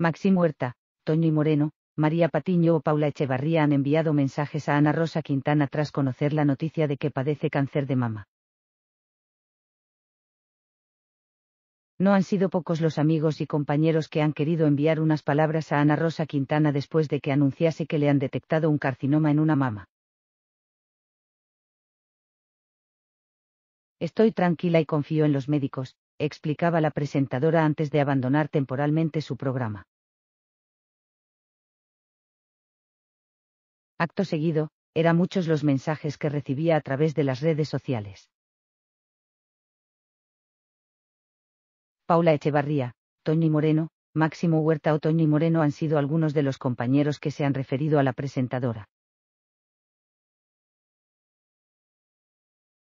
Maxi Huerta, Toño y Moreno, María Patiño o Paula Echevarría han enviado mensajes a Ana Rosa Quintana tras conocer la noticia de que padece cáncer de mama. No han sido pocos los amigos y compañeros que han querido enviar unas palabras a Ana Rosa Quintana después de que anunciase que le han detectado un carcinoma en una mama. Estoy tranquila y confío en los médicos, explicaba la presentadora antes de abandonar temporalmente su programa. Acto seguido, eran muchos los mensajes que recibía a través de las redes sociales. Paula Echevarría, Toñi Moreno, Máximo Huerta o Toñi Moreno han sido algunos de los compañeros que se han referido a la presentadora.